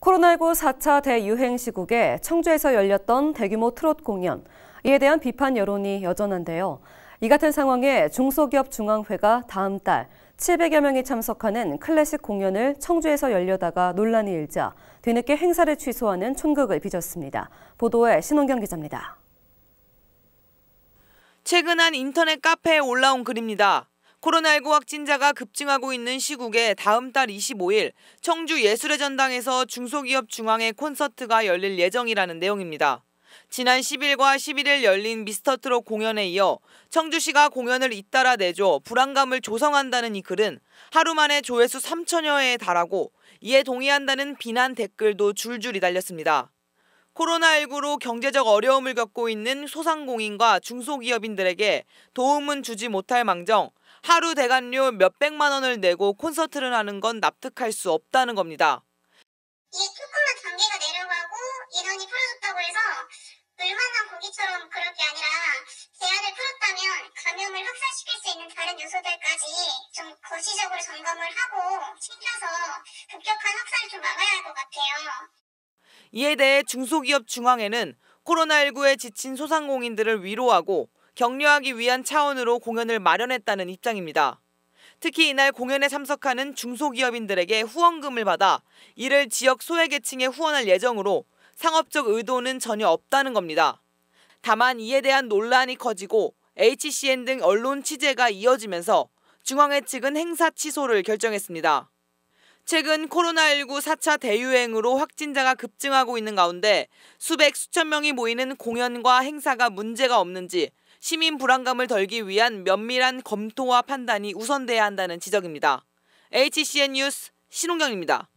코로나19 4차 대유행 시국에 청주에서 열렸던 대규모 트롯 공연, 이에 대한 비판 여론이 여전한데요. 이 같은 상황에 중소기업 중앙회가 다음 달 700여 명이 참석하는 클래식 공연을 청주에서 열려다가 논란이 일자 뒤늦게 행사를 취소하는 촌극을 빚었습니다. 보도에 신원경 기자입니다. 최근 한 인터넷 카페에 올라온 글입니다. 코로나19 확진자가 급증하고 있는 시국에 다음 달 25일 청주 예술의 전당에서 중소기업 중앙회 콘서트가 열릴 예정이라는 내용입니다. 지난 10일과 11일 열린 미스터트롯 공연에 이어 청주시가 공연을 잇따라 내줘 불안감을 조성한다는 이 글은 하루 만에 조회수 3천여 에 달하고 이에 동의한다는 비난 댓글도 줄줄이 달렸습니다. 코로나19로 경제적 어려움을 겪고 있는 소상공인과 중소기업인들에게 도움은 주지 못할 망정 하루 대관료 몇백만 원을 내고 콘서트를 하는 건 납득할 수 없다는 겁니다. 이 조금만 경기가 내려가고 인원이 풀어졌다고 해서 얼마나 고기처럼 그럴 게 아니라 제한을 풀었다면 감염을 확산시킬 수 있는 다른 요소들까지 좀 거시적으로 점검을 하고 챙겨서 급격한 확산을 좀 막아야 할 것 같아요. 이에 대해 중소기업 중앙회는 코로나19에 지친 소상공인들을 위로하고 격려하기 위한 차원으로 공연을 마련했다는 입장입니다. 특히 이날 공연에 참석하는 중소기업인들에게 후원금을 받아 이를 지역 소외계층에 후원할 예정으로 상업적 의도는 전혀 없다는 겁니다. 다만 이에 대한 논란이 커지고 HCN 등 언론 취재가 이어지면서 중앙회 측은 행사 취소를 결정했습니다. 최근 코로나19 4차 대유행으로 확진자가 급증하고 있는 가운데 수백 수천 명이 모이는 공연과 행사가 문제가 없는지 시민 불안감을 덜기 위한 면밀한 검토와 판단이 우선돼야 한다는 지적입니다. HCN 뉴스 신홍경입니다.